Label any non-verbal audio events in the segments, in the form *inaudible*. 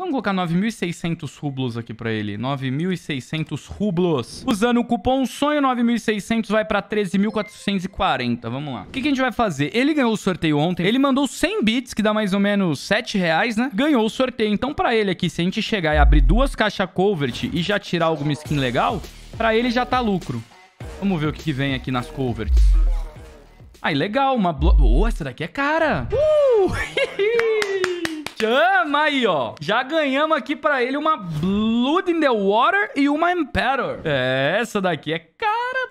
Vamos colocar 9.600 rublos aqui pra ele. 9.600 rublos. Usando o cupom SONHO9600 vai pra 13.440. Vamos lá. O que, que, a gente vai fazer? Ele ganhou o sorteio ontem. Ele mandou 100 bits, que dá mais ou menos 7 reais, né? Ganhou o sorteio. Então pra ele aqui, se a gente chegar e abrir duas caixas covert e já tirar alguma skin legal, pra ele já tá lucro. Vamos ver o que, que vem aqui nas coverts. Ai, legal. Uma... Blo... Oh, essa daqui é cara. Uh! *laughs* Chama aí, ó. Já ganhamos aqui pra ele uma Blood in the Water e uma Emperor. É, essa daqui é cara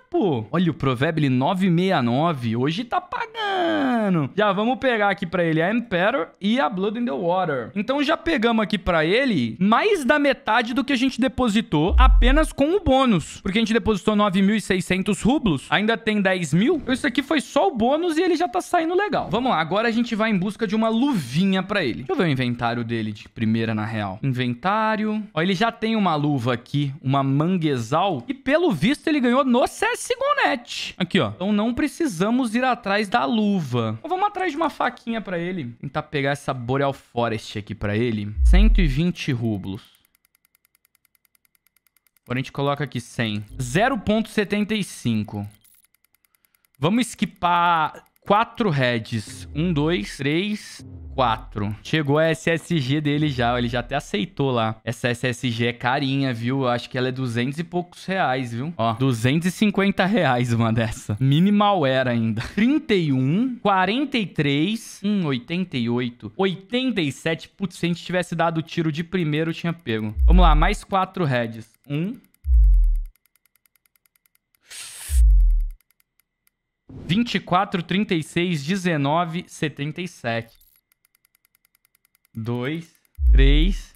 papo. Olha, o Proverb 969 hoje tá pagando. Já vamos pegar aqui pra ele a Emperor e a Blood in the Water. Então já pegamos aqui pra ele mais da metade do que a gente depositou apenas com o bônus. Porque a gente depositou 9.600 rublos, ainda tem 10 mil. Então, isso aqui foi só o bônus e ele já tá saindo legal. Vamos lá, agora a gente vai em busca de uma luvinha pra ele. Deixa eu ver o inventário dele de primeira, na real. Inventário. Ó, ele já tem uma luva aqui, uma manguezal. E pelo visto ele ganhou no CS cigonete. Aqui, ó. Então não precisamos ir atrás da luva. Então, vamos atrás de uma faquinha pra ele. Tentar pegar essa Boreal Forest aqui pra ele. 120 rublos. Agora a gente coloca aqui 100. 0.75. Vamos esquipar 4 heads. 1, 2, 3, 4. Chegou a SSG dele já, ele já até aceitou lá. Essa SSG é carinha, viu? Eu acho que ela é 200 e poucos reais, viu? Ó, 250 reais uma dessa. Minimal era ainda. 31, 43, hum, 88, 87. Putz, se a gente tivesse dado o tiro de primeiro, tinha pego. Vamos lá, mais 4 heads. 1, um, 24, 36, 19, 77 dois, três.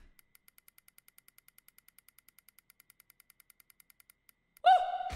Uh!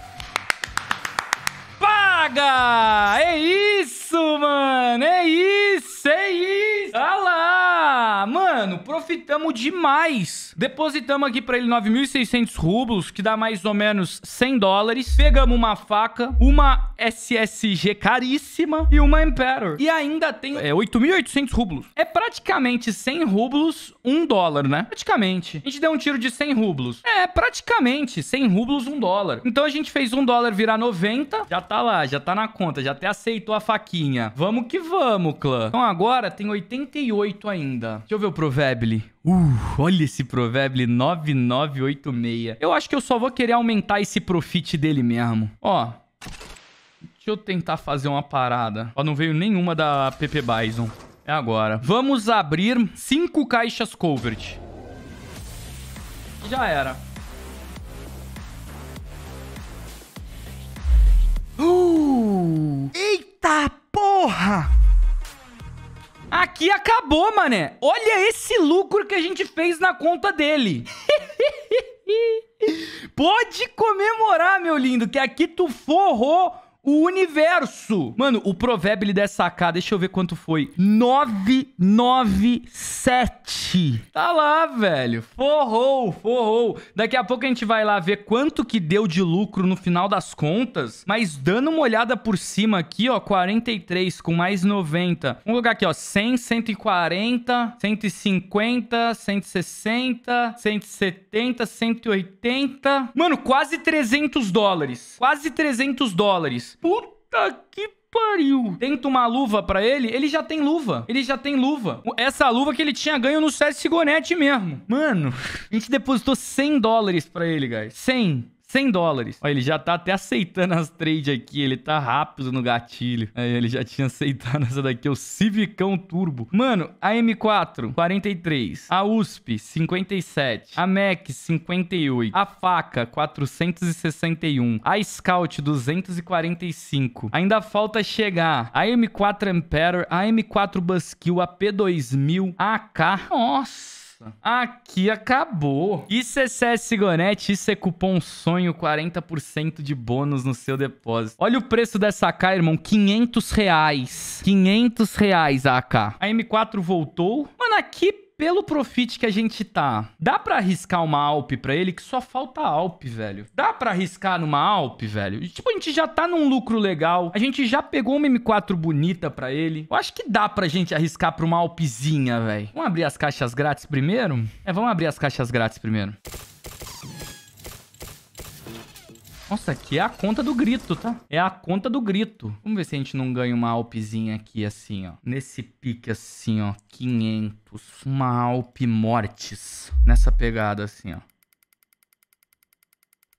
Paga! É isso, mano! É isso, é isso! Olha lá! Mano, profitamos demais! Depositamos aqui para ele 9.600 rublos, que dá mais ou menos 100 dólares. Pegamos uma faca, uma SSG caríssima e uma Emperor. E ainda tem é, 8.800 rublos. É praticamente 100 rublos, 1 dólar, né? Praticamente. A gente deu um tiro de 100 rublos. É, praticamente 100 rublos, 1 dólar. Então a gente fez 1 dólar virar 90. Já tá lá, já tá na conta, já até aceitou a faquinha. Vamos que vamos, clã. Então agora tem 88 ainda. Deixa eu ver o Provebile. Uh, olha esse Proverb 9986. Eu acho que eu só vou querer aumentar esse profit dele mesmo. Ó, deixa eu tentar fazer uma parada. Ó, não veio nenhuma da PP Bison. É agora. Vamos abrir cinco caixas covert. Já era. aqui acabou, mané. Olha esse lucro que a gente fez na conta dele. *laughs* Pode comemorar, meu lindo, que aqui tu forrou o universo. Mano, o provérbio ele dessa AK, deixa eu ver quanto foi. 997. Tá lá, velho. Forrou, forrou. Daqui a pouco a gente vai lá ver quanto que deu de lucro no final das contas. Mas dando uma olhada por cima aqui, ó, 43 com mais 90. Vamos colocar aqui, ó, 100, 140, 150, 160, 170, 180. Mano, quase 300 dólares. Quase 300 dólares. Puta que pariu. Tenta uma luva pra ele. Ele já tem luva. Ele já tem luva. Essa luva que ele tinha ganho no CS Sigonete mesmo. Mano, *laughs* a gente depositou 100 dólares pra ele, guys. 100. 100 dólares. Olha, ele já tá até aceitando as trades aqui, ele tá rápido no gatilho. Aí ele já tinha aceitado essa daqui, é o Civicão Turbo. Mano, a M4, 43. A USP, 57. A MEC, 58. A Faca, 461. A Scout, 245. Ainda falta chegar a M4 Emperor, a M4 Buskill, a P2000, a AK. Nossa! Aqui acabou. Isso ICCS Sigonete, isso é cupom sonho, 40% de bônus no seu depósito. Olha o preço dessa AK, irmão, 500 reais. 500 reais a AK. A M4 voltou. Mano, aqui pelo profit que a gente tá, dá para arriscar uma Alp para ele que só falta Alp, velho. Dá para arriscar numa Alp, velho? Tipo, a gente já tá num lucro legal, a gente já pegou uma M4 bonita para ele. Eu acho que dá pra gente arriscar pra uma Alpzinha, velho. Vamos abrir as caixas grátis primeiro? É, vamos abrir as caixas grátis primeiro. Nossa, aqui é a conta do grito, tá? É a conta do grito. Vamos ver se a gente não ganha uma alpzinha aqui, assim, ó. Nesse pique, assim, ó. 500. Uma alp mortis. Nessa pegada, assim, ó.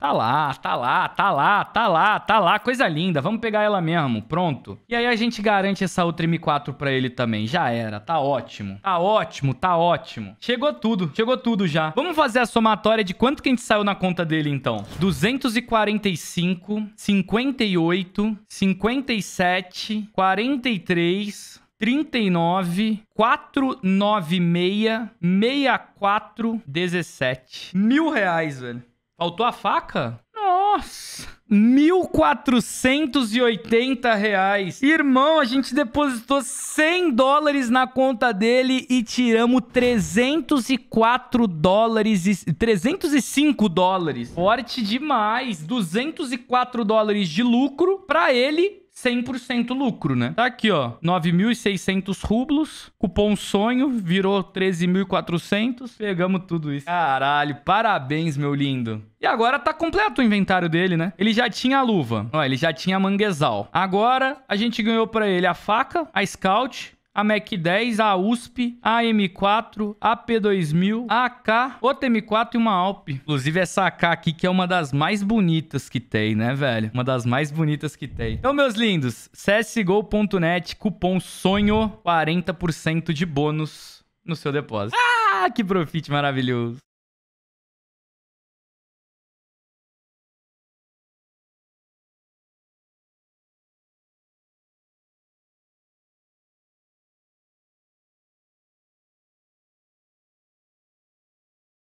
Tá lá, tá lá, tá lá, tá lá, tá lá, coisa linda, vamos pegar ela mesmo, pronto. E aí a gente garante essa outra M4 pra ele também, já era, tá ótimo. Tá ótimo, tá ótimo. Chegou tudo, chegou tudo já. Vamos fazer a somatória de quanto que a gente saiu na conta dele então. 245, 58, 57, 43... 39 496 17. Mil reais, velho. Faltou a faca? Nossa! R$ 1.480. Irmão, a gente depositou 100 dólares na conta dele e tiramos 304 dólares e 305 dólares. Forte demais. 204 dólares de lucro para ele 100% lucro, né? Tá aqui, ó, 9.600 rublos, cupom sonho, virou 13.400, pegamos tudo isso. Caralho, parabéns, meu lindo. E agora tá completo o inventário dele, né? Ele já tinha a luva, ó, ele já tinha a manguezal. Agora a gente ganhou para ele a faca, a scout, a Mac 10, a USP, a M4, a P2000, a AK, outra M4 e uma Alp. Inclusive essa AK aqui que é uma das mais bonitas que tem, né, velho? Uma das mais bonitas que tem. Então, meus lindos, csgo.net, cupom SONHO, 40% de bônus no seu depósito. Ah, que profit maravilhoso!